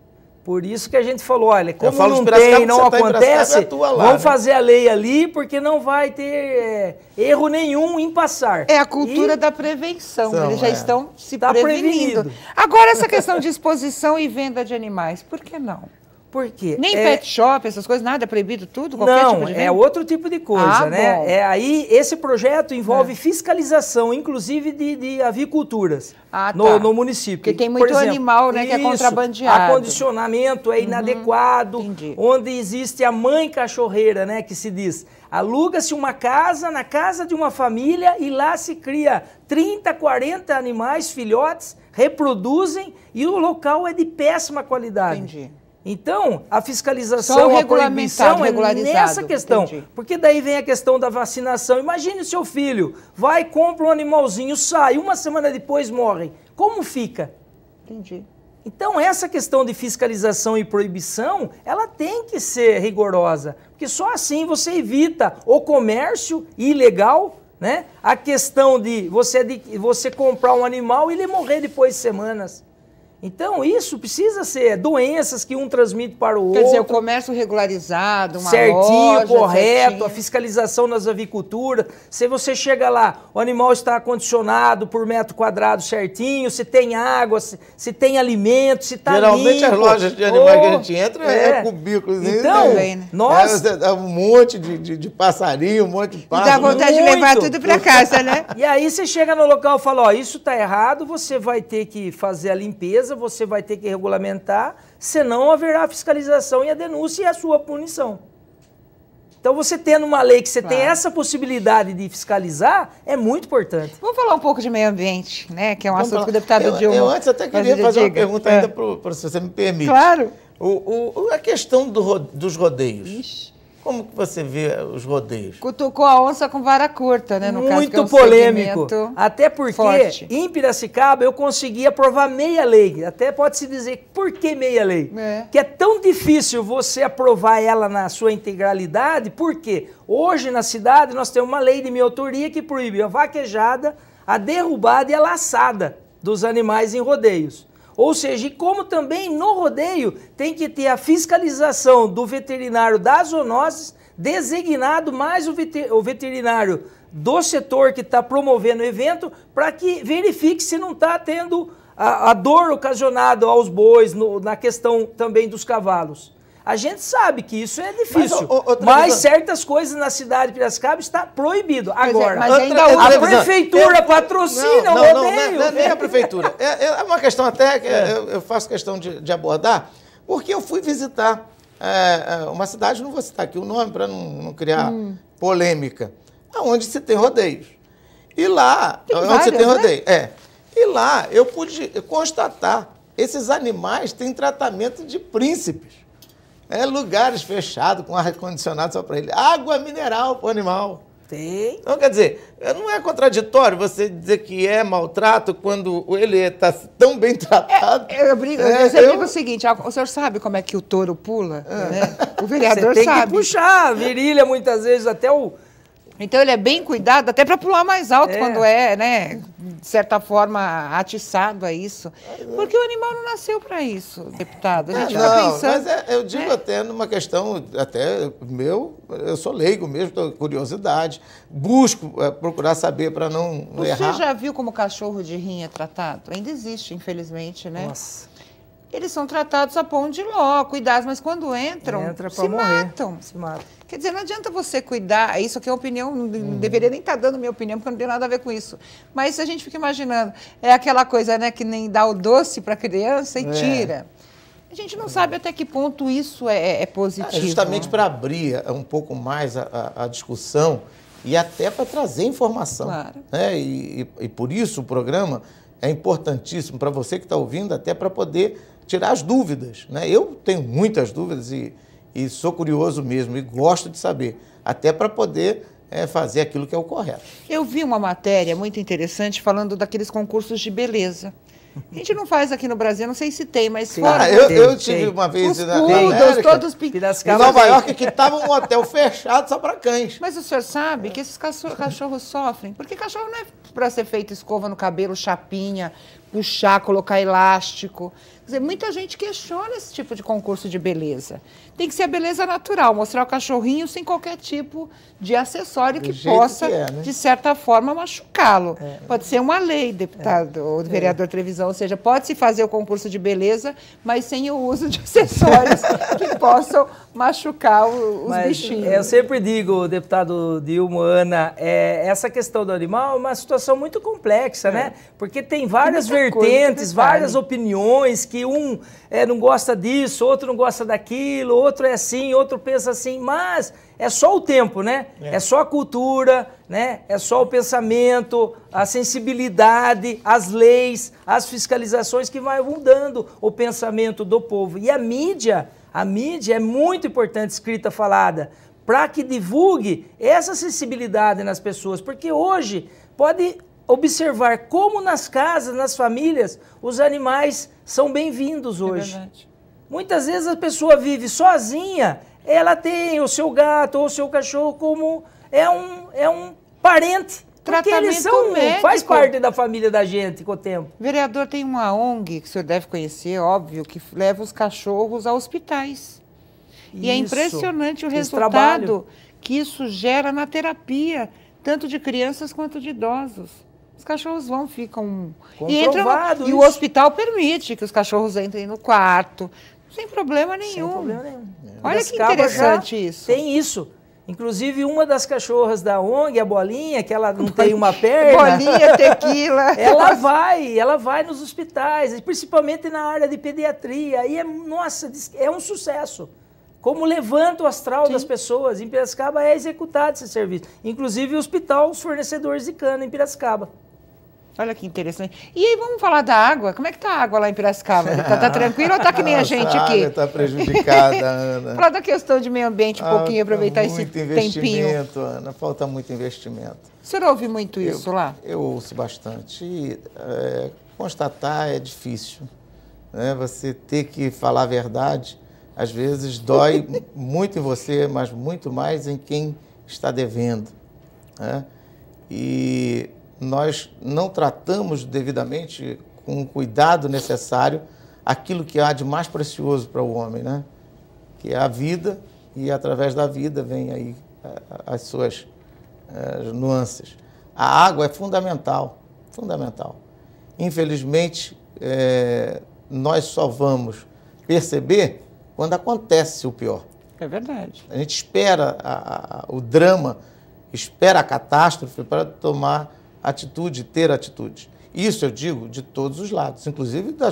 Por isso que a gente falou, olha, como não tem, não tá é acontece, tá lá, vamos né? fazer a lei ali, porque não vai ter é, erro nenhum em passar. É a cultura e... da prevenção, São, eles já é. estão se tá prevenindo. Prevenido. Agora, essa questão de exposição e venda de animais, por que não? Por quê? Nem é... pet shop, essas coisas, nada é proibido, tudo? Qualquer não, tipo de é venda? é outro tipo de coisa, ah, né? Bom. É, aí, esse projeto envolve é. fiscalização, inclusive de, de aviculturas ah, tá. no, no, município. Porque tem muito exemplo, animal né, isso, que é contrabandeado. Acondicionamento é uhum. inadequado, uhum, onde existe a mãe cachorreira, né, que se diz. Aluga-se uma casa na casa de uma família e lá se cria 30, 40 animais, filhotes, reproduzem e o local é de péssima qualidade. Entendi. Então, a fiscalização, a proibição é nessa questão. Entendi. Porque daí vem a questão da vacinação. Imagine o seu filho, vai, compra um animalzinho, sai, uma semana depois morre. Como fica? Entendi. Então, essa questão de fiscalização e proibição, ela tem que ser rigorosa, porque só assim você evita o comércio ilegal, né? A questão de você, de, você comprar um animal e ele morrer depois de semanas. Então, isso precisa ser doenças que um transmite para o Quer outro. Quer dizer, o comércio regularizado, uma certinho, loja, correto, certinho. a fiscalização nas aviculturas. Se você chega lá, o animal está acondicionado por metro quadrado certinho, se tem água, se, se tem alimento, se está Geralmente as lojas de animais que a gente oh, entra é, é cubículos. Né? Então, né? nós... É, é, um monte de, de, de, passarinho, um monte de pássaro. Dá vontade Muito. de levar tudo para casa, né? e aí você chega no local e fala, ó, isso está errado, você vai ter que fazer a limpeza, empresa, você vai ter que regulamentar, senão haverá a fiscalização e a denúncia e a sua punição. Então, você tendo uma lei que você claro. tem essa possibilidade de fiscalizar, é muito importante. Vamos falar um pouco de meio ambiente, né? Que é um Vamos assunto falar. que o deputado eu, Dilma... Eu antes até queria fazer uma pergunta é. ainda, ah. pro, pro, se você me permite. Claro. O, o, a questão do, dos rodeios. Ixi. Como que você vê os rodeios? Cutucou a onça com vara curta, né? No Muito caso, é um polêmico. Até porque forte. em Piracicaba eu consegui aprovar meia lei. Até pode-se dizer, por que meia lei? É. Que é tão difícil você aprovar ela na sua integralidade, porque hoje na cidade nós temos uma lei de minha autoria que proíbe a vaquejada, a derrubada e a laçada dos animais em rodeios. Ou seja, e como também no rodeio tem que ter a fiscalização do veterinário das zoonoses, designado mais o veterinário do setor que está promovendo o evento, para que verifique se não está tendo a, a, dor ocasionada aos bois, no, na questão também dos cavalos. A gente sabe que isso é difícil. Mas, o, mas certas coisas na cidade de Piracicaba está proibido. É- Agora, é, mas então, outra, a prefeitura patrocina não, não, o é- rodeio. Não, não, é nem a prefeitura. É, é uma questão até que eu, eu, faço questão de, de, abordar, porque eu fui visitar uma cidade, não vou citar aqui o nome para não, não, criar hum. polêmica, onde se tem rodeios. E lá, tem onde várias, se tem né? rodeio, né? é. E lá eu pude constatar, esses animais têm tratamento de príncipes. É lugares fechados com ar-condicionado só para ele. Água mineral para o animal. Tem. Então, quer dizer, não é contraditório você dizer que é maltrato quando ele está tão bem tratado. É, eu brigo, é, eu, eu brigo o seguinte: o senhor sabe como é que o touro pula? É. Né? O vereador sabe. você tem sabe. que puxar a virilha muitas vezes até o então ele é bem cuidado, até para pular mais alto é. quando é, né? De certa forma, atiçado a isso. Porque o animal não nasceu para isso, deputado. A é, gente é, não, pensando. Mas é, eu né? digo é. até numa questão, até meu, eu sou leigo mesmo, tenho curiosidade. Busco é, procurar saber para não, Você errar. Você já viu como cachorro de rinha é tratado? Ainda existe, infelizmente, né? Nossa eles são tratados a pão de ló, cuidados, mas quando entram, Entra se morrer. matam. Se matam. Quer dizer, não adianta você cuidar, isso aqui é opinião, não uhum. deveria nem estar tá dando minha opinião, porque não tem nada a ver com isso. Mas a gente fica imaginando, é aquela coisa, né, que nem dá o doce para a criança e é. tira. A gente não sabe até que ponto isso é, é, é positivo. É justamente né? para abrir é, um pouco mais a, a, a discussão e até para trazer informação. Claro. Né? E, e, e por isso o programa é importantíssimo para você que está ouvindo, até para poder tirar as dúvidas. Né? Eu tenho muitas dúvidas e, e sou curioso mesmo e gosto de saber, até para poder é, fazer aquilo que é o correto. Eu vi uma matéria muito interessante falando daqueles concursos de beleza. A gente não faz aqui no Brasil, não sei se tem, mas Sim, fora. Ah, eu, tem, eu tive tem. uma vez Os na, pudos, Em Nova York, que estava um hotel fechado só para cães. Mas o senhor sabe que esses cachorros, cachorros sofrem? Porque cachorro não é para ser feito escova no cabelo, chapinha, puxar, colocar elástico. Quer dizer, muita gente questiona esse tipo de concurso de beleza. Tem que ser a beleza natural, mostrar o cachorrinho sem qualquer tipo de acessório que possa, que é, né? de certa forma, machucá-lo. É. Pode ser uma lei, deputado é. ou é. vereador Trevisão, ou seja, pode-se fazer o concurso de beleza, mas sem o uso de acessórios que possam machucar os mas, bichinhos. Eu sempre digo, deputado Dilma, Ana, é, essa questão do animal é uma situação muito complexa, é. né? Porque tem várias tem vertentes, várias opiniões que que um é, não gosta disso, outro não gosta daquilo, outro é assim, outro pensa assim, mas é só o tempo, né? É, é só a cultura, né? É só o pensamento, a sensibilidade, as leis, as fiscalizações que vão mudando o pensamento do povo. E a mídia, a mídia é muito importante, escrita, falada, para que divulgue essa sensibilidade nas pessoas, porque hoje pode observar como nas casas, nas famílias, os animais são bem-vindos é hoje. É Muitas vezes a pessoa vive sozinha, ela tem o seu gato ou o seu cachorro como é um, é um parente. Porque eles são, médico. faz parte da família da gente com o tempo. Vereador, tem uma ONG que o senhor deve conhecer, óbvio, que leva os cachorros a hospitais. Isso. E é impressionante o Esse resultado trabalho. que isso gera na terapia, tanto de crianças quanto de idosos cachorros vão, ficam. E, entram, e o hospital permite que os cachorros entrem no quarto, sem problema nenhum. Sem problema nenhum. Olha que interessante isso. Tem isso. Inclusive, uma das cachorras da ONG, a Bolinha, que ela não tem uma perna. Bolinha, tequila. Ela vai, ela vai nos hospitais, principalmente na área de pediatria. e é, nossa, é um sucesso. Como levanta o astral Sim. das pessoas. Em Piracicaba é executado esse serviço. Inclusive, o hospital, os fornecedores de cana em Piracicaba. Olha que interessante. E aí, vamos falar da água. Como é que está a água lá em Piracicaba? Está tá tranquilo ou está que nem a gente aqui? A tá prejudicada, Ana. Falar da questão de meio ambiente um ah, pouquinho, aproveitar esse muito investimento, Ana. Falta muito investimento. O senhor ouve muito eu, isso lá? Eu ouço bastante. E é, constatar é difícil. Né? Você ter que falar a verdade, às vezes, dói muito em você, mas muito mais em quem está devendo. Né? E nós não tratamos devidamente, com o cuidado necessário, aquilo que há de mais precioso para o homem, né? que é a vida, e através da vida vem aí as suas as eh, nuances. A água é fundamental, fundamental. Infelizmente, é, nós só vamos perceber quando acontece o pior. É verdade. A gente espera a, a, o drama, espera a catástrofe para tomar atitude, ter atitude. Isso eu digo de todos os lados, inclusive da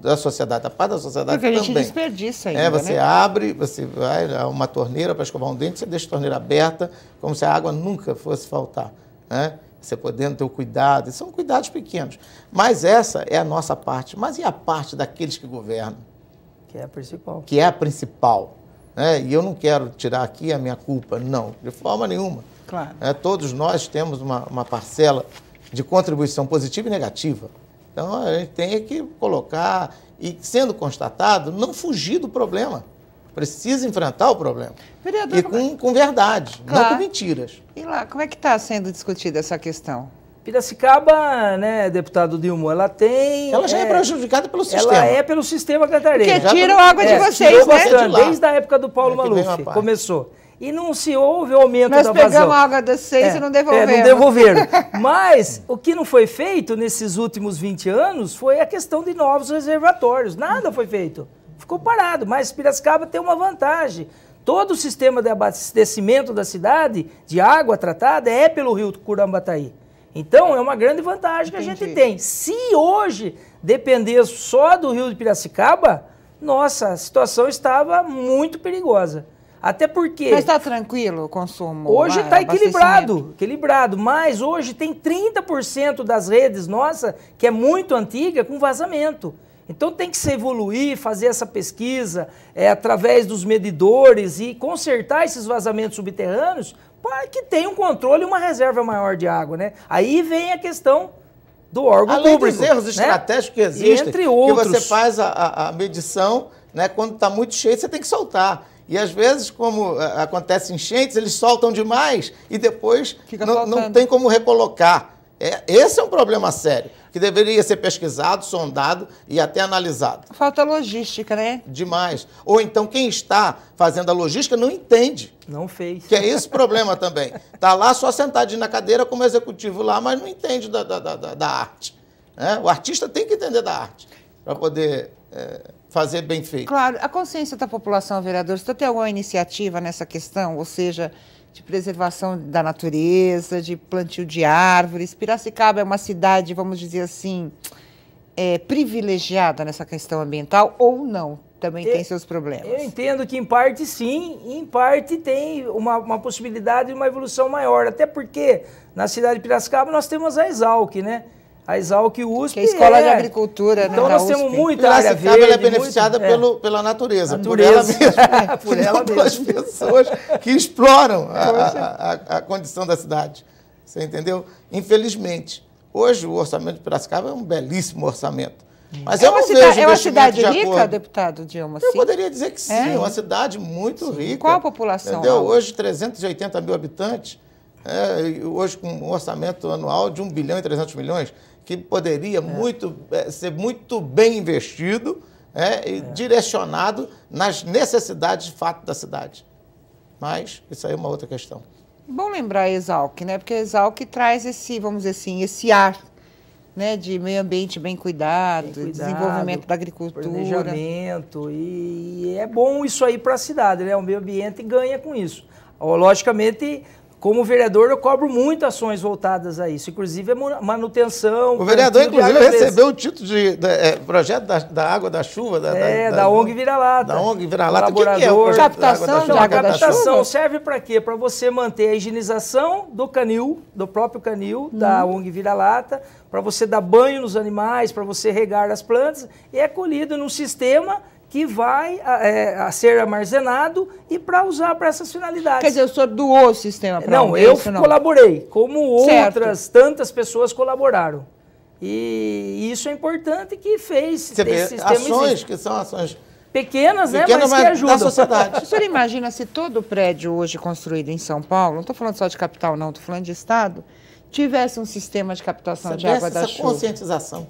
da sociedade, da parte da sociedade Porque também. Porque a gente desperdiça é, ainda, É, você né? abre, você vai a é uma torneira para escovar um dente, você deixa a torneira aberta, como se a água nunca fosse faltar, né? Você podendo ter o cuidado, são cuidados pequenos. Mas essa é a nossa parte. Mas e a parte daqueles que governam? Que é a principal. Que é a principal. Né? E eu não quero tirar aqui a minha culpa, não, de forma nenhuma. Claro. É, todos nós temos uma, uma parcela de contribuição positiva e negativa. Então a gente tem que colocar e, sendo constatado, não fugir do problema. Precisa enfrentar o problema. Vereador, e com, é com verdade, claro. não com mentiras. E lá, como é que está sendo discutida essa questão? Piracicaba, né, deputado Dilma, ela tem. Ela já é, é prejudicada pelo sistema. Ela é pelo sistema catarinense. Porque tiram água de é, vocês, né? Bastante, desde a época do Paulo é Maluf. Começou e não se houve aumento Nós da vazão. Nós pegamos água das seis é, e não é, devolvemos. É, não devolveram. Mas o que não foi feito nesses últimos 20 anos foi a questão de novos reservatórios. Nada foi feito. Ficou parado. Mas Piracicaba tem uma vantagem. Todo o sistema de abastecimento da cidade, de água tratada, é pelo rio Curambataí. Então, é uma grande vantagem Entendi. que a gente tem. Se hoje depender só do rio de Piracicaba, nossa, a situação estava muito perigosa. Até porque. Mas está tranquilo o consumo? Hoje está equilibrado, equilibrado. Mas hoje tem 30% das redes nossa, que é muito antiga, com vazamento. Então tem que se evoluir, fazer essa pesquisa é, através dos medidores e consertar esses vazamentos subterrâneos para que tenha um controle e uma reserva maior de água. Né? Aí vem a questão do órgão Além público. Além dos erros né? estratégicos que existem, entre outros, que você faz a, a medição, né, quando está muito cheio, você tem que soltar. E às vezes, como é, acontece enchentes, eles soltam demais e depois não, não, tem como recolocar. É, esse é um problema sério, que deveria ser pesquisado, sondado e até analisado. Falta logística, né? Demais. Ou então quem está fazendo a logística não entende. Não fez. Que é esse problema também. Está lá só sentado na cadeira como executivo lá, mas não entende da, da, da, da arte. É? O artista tem que entender da arte para poder... É fazer bem feito. Claro, a consciência da população, vereador, você então tem alguma iniciativa nessa questão, ou seja, de preservação da natureza, de plantio de árvores? Piracicaba é uma cidade, vamos dizer assim, é, privilegiada nessa questão ambiental ou não? Também eu, tem seus problemas. Eu entendo que em parte sim, em parte tem uma, uma possibilidade de uma evolução maior. Até porque na cidade de Piracicaba nós temos a Exalc, né? a Exalc USP. Que é a Escola é. de Agricultura, então, né? Então nós temos muita Piracicaba, área verde. ela é beneficiada muito, é. pelo, é. pela natureza, natureza, por ela mesma. É, por ela pelas pessoas que exploram a, a, a, condição da cidade. Você entendeu? Infelizmente. Hoje o orçamento de Piracicaba é um belíssimo orçamento. É. Mas é uma cidade, é uma cidade de rica, deputado Dilma? Eu poderia dizer que sim, é, uma cidade muito sim. rica. Qual a população? Entendeu? Hoje, 380 mil habitantes, é, hoje com um orçamento anual de 1 bilhão e 300 milhões que poderia é. muito, eh, ser muito bem investido é, e é. direcionado nas necessidades de fato da cidade. Mas isso aí é uma outra questão. Bom lembrar a Exalc, né? Porque a Exalc traz esse, vamos dizer assim, esse ar né, de meio ambiente bem cuidado, bem cuidado desenvolvimento da agricultura. Planejamento, e, e é bom isso aí para a cidade, né? O meio ambiente ganha com isso. Logicamente, como vereador, eu cobro muitas ações voltadas a isso, inclusive a manutenção. O vereador, inclusive, recebeu o título de, de, de é, projeto da, da, água da chuva. Da, é, da, da ONG Vira-Lata. Da ONG Vira-Lata. O que, é o captação da água da chuva? A captação serve para quê? Para você manter a higienização do canil, do próprio canil, hum. da uhum. ONG Vira-Lata, para você dar banho nos animais, para você regar as plantas, e é colhido num sistema que vai é, a ser armazenado e para usar para essas finalidades. Quer dizer, o senhor doou o sistema para Não, eu não. colaborei, como certo. outras tantas pessoas colaboraram. E isso é importante que fez Você esse vê, sistema ações existe. que são ações pequenas, né, mas, mas que ajudam. Da sociedade. O senhor imagina se todo prédio hoje construído em São Paulo, não estou falando só de capital não, estou falando de estado, tivesse um sistema de captação Você de água da essa chuva. conscientização.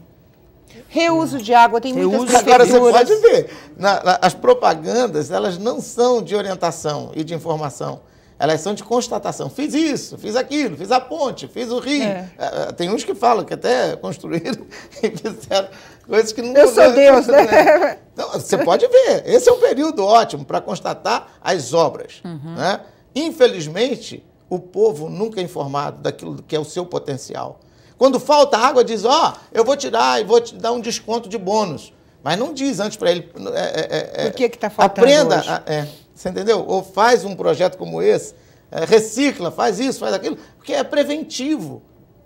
Reuso de água, tem Reuso muitas Agora, você pode ver, na, na, as propagandas, elas não são de orientação e de informação. Elas são de constatação. Fiz isso, fiz aquilo, fiz a ponte, fiz o rio. É. É, é tem uns que falam que até construíram e fizeram coisas que não... Eu sou Deus, né? né? Então, você pode ver. Esse é um período ótimo para constatar as obras. Uhum. Né? Infelizmente, o povo nunca é informado daquilo que é o seu potencial. Quando falta água, diz: Ó, oh, eu vou tirar e vou te dar um desconto de bônus. Mas não diz antes para ele. É, é, é, é o que está faltando? Aprenda. Hoje? A, é, você entendeu? Ou faz um projeto como esse, é, recicla, faz isso, faz aquilo, porque é preventivo.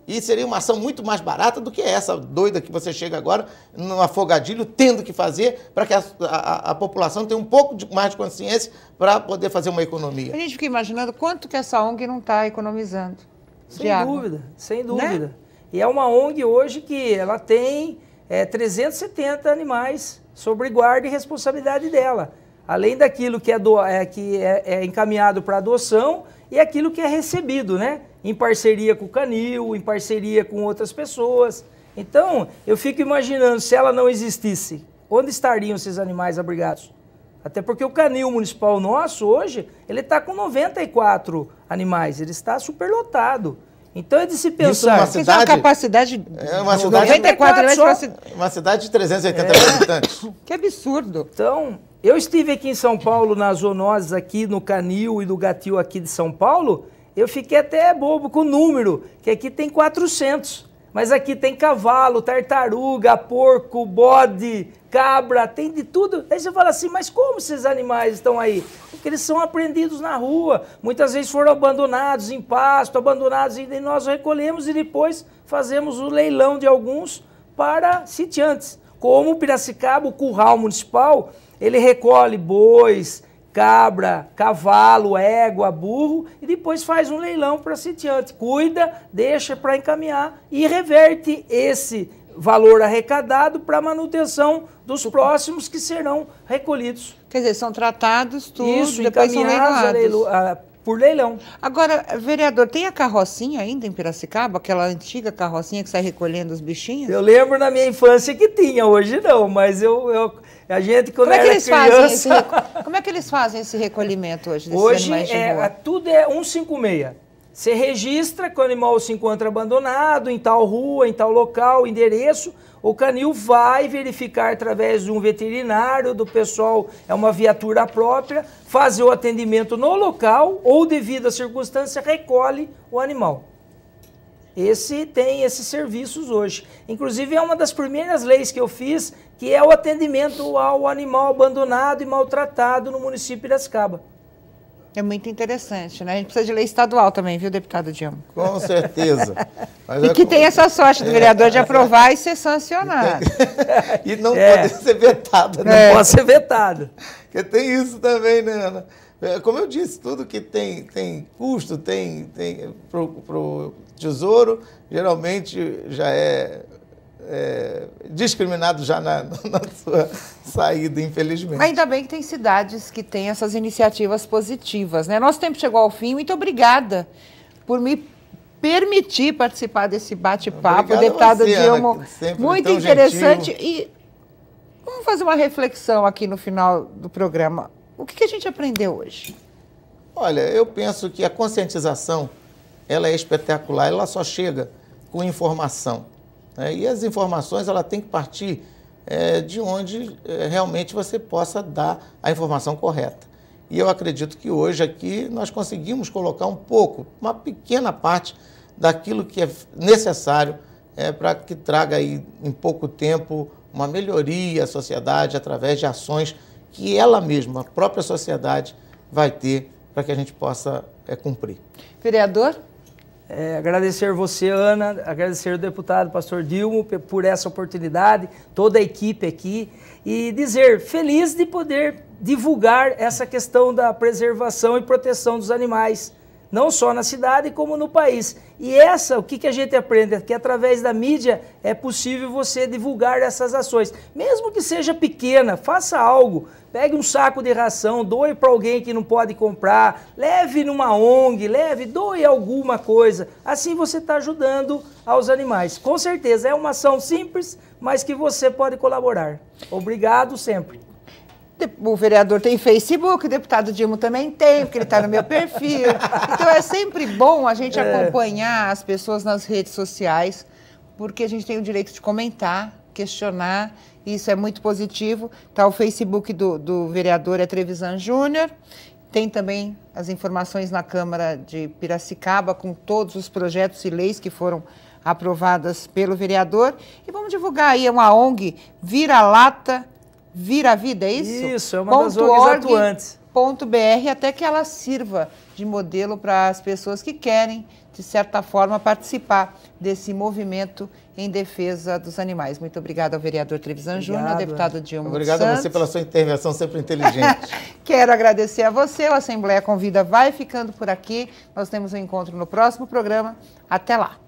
E seria uma ação muito mais barata do que essa doida que você chega agora no afogadilho, tendo que fazer para que a, a, a, população tenha um pouco de, mais de consciência para poder fazer uma economia. A gente fica imaginando quanto que essa ONG não está economizando. Sem dúvida, sem dúvida. Né? E é uma ONG hoje que ela tem é, 370 animais sobre guarda e responsabilidade dela. Além daquilo que é, do, é que é, é encaminhado para adoção e aquilo que é recebido, né? Em parceria com o Canil, em parceria com outras pessoas. Então, eu fico imaginando, se ela não existisse, onde estariam esses animais abrigados? Até porque o canil municipal nosso hoje, ele está com 94 animais, ele está superlotado. Então é de se é pensar. Isso então, é uma cidade, é uma capacidade é uma cidade 94 vezes só, Uma cidade de 380 mil é. habitantes. Que absurdo. Então, eu estive aqui em São Paulo, nas zoonoses aqui no Canil e do Gatil aqui de São Paulo, eu fiquei até bobo com o número, que aqui tem 400. Mas aqui tem cavalo, tartaruga, porco, bode, cabra, tem de tudo. Aí você fala assim, mas como esses animais estão aí? Porque eles são apreendidos na rua, muitas vezes foram abandonados em pasto, abandonados, e nós recolhemos e depois fazemos o leilão de alguns para sitiantes. Como Piracicaba, o curral municipal, ele recolhe bois, cabra, cavalo, égua, burro e depois faz um leilão para sitiante. Cuida, deixa para encaminhar e reverte esse valor arrecadado para manutenção dos uhum. próximos que serão recolhidos. Quer dizer, são tratados tudo, Isso, depois são por leilão. Agora, vereador, tem a carrocinha ainda em Piracicaba, aquela antiga carrocinha que sai recolhendo os bichinhos? Eu lembro na minha infância que tinha, hoje não, mas eu, eu a gente quando como é que eles criança... fazem esse, como é que eles fazem esse recolhimento hoje? Hoje é, tudo é 156. Você registra que o animal se encontra abandonado em tal rua, em tal local, endereço. O canil vai verificar através de um veterinário, do pessoal, é uma viatura própria, fazer o atendimento no local ou, devido à circunstância, recolhe o animal. Esse tem esses serviços hoje. Inclusive, é uma das primeiras leis que eu fiz, que é o atendimento ao animal abandonado e maltratado no município de Ascaba. É muito interessante, né? A gente precisa de lei estadual também, viu, deputado Dilma? Com certeza. Mas e é que tem essa sorte do é, vereador de aprovar e ser sancionado. E, não é. pode ser vetado, né? Não pode ser vetado. Porque tem isso também, né, Ana? É, como eu disse, tudo que tem, tem custo, tem, tem para o tesouro, geralmente já é é, discriminado já na, na, sua saída, infelizmente. Ainda bem que tem cidades que têm essas iniciativas positivas. Né? Nosso tempo chegou ao fim. Muito obrigada por me permitir participar desse bate-papo. Deputada Dilma, muito interessante. Gentil. E vamos fazer uma reflexão aqui no final do programa. O que, que a gente aprendeu hoje? Olha, eu penso que a conscientização ela é espetacular, ela só chega com informação. Né? E as informações ela tem que partir é, de onde é, realmente você possa dar a informação correta. E eu acredito que hoje aqui nós conseguimos colocar um pouco, uma pequena parte daquilo que é necessário é, para que traga aí em pouco tempo uma melhoria à sociedade através de ações que ela mesma, a própria sociedade, vai ter para que a gente possa é, cumprir. Vereador? É, agradecer você, Ana, agradecer o deputado pastor Dilmo por essa oportunidade, toda a equipe aqui, e dizer feliz de poder divulgar essa questão da preservação e proteção dos animais não só na cidade como no país. E essa, o que, que a gente aprende? É que através da mídia é possível você divulgar essas ações. Mesmo que seja pequena, faça algo. Pegue um saco de ração, doe para alguém que não pode comprar, leve numa ONG, leve, doe alguma coisa. Assim você está ajudando aos animais. Com certeza, é uma ação simples, mas que você pode colaborar. Obrigado sempre. O vereador tem Facebook, o deputado Dilma também tem, porque ele está no meu perfil. Então é sempre bom a gente é. acompanhar as pessoas nas redes sociais, porque a gente tem o direito de comentar, questionar, e isso é muito positivo. Tá, o Facebook do, do vereador é Trevisan Júnior. Tem também as informações na Câmara de Piracicaba, com todos os projetos e leis que foram aprovadas pelo vereador. E vamos divulgar aí é uma ONG Vira-Lata Vira a Vida, é isso? Isso, é uma ponto das ONGs org, atuantes. Ponto .br, até que ela sirva de modelo para as pessoas que querem, de certa forma, participar desse movimento em defesa dos animais. Muito obrigada ao vereador Trevisan Júnior, ao deputado Dilma Obrigado Santos. a você pela sua intervenção sempre inteligente. Quero agradecer a você, a Assembleia Convida vai ficando por aqui. Nós temos um encontro no próximo programa. Até lá.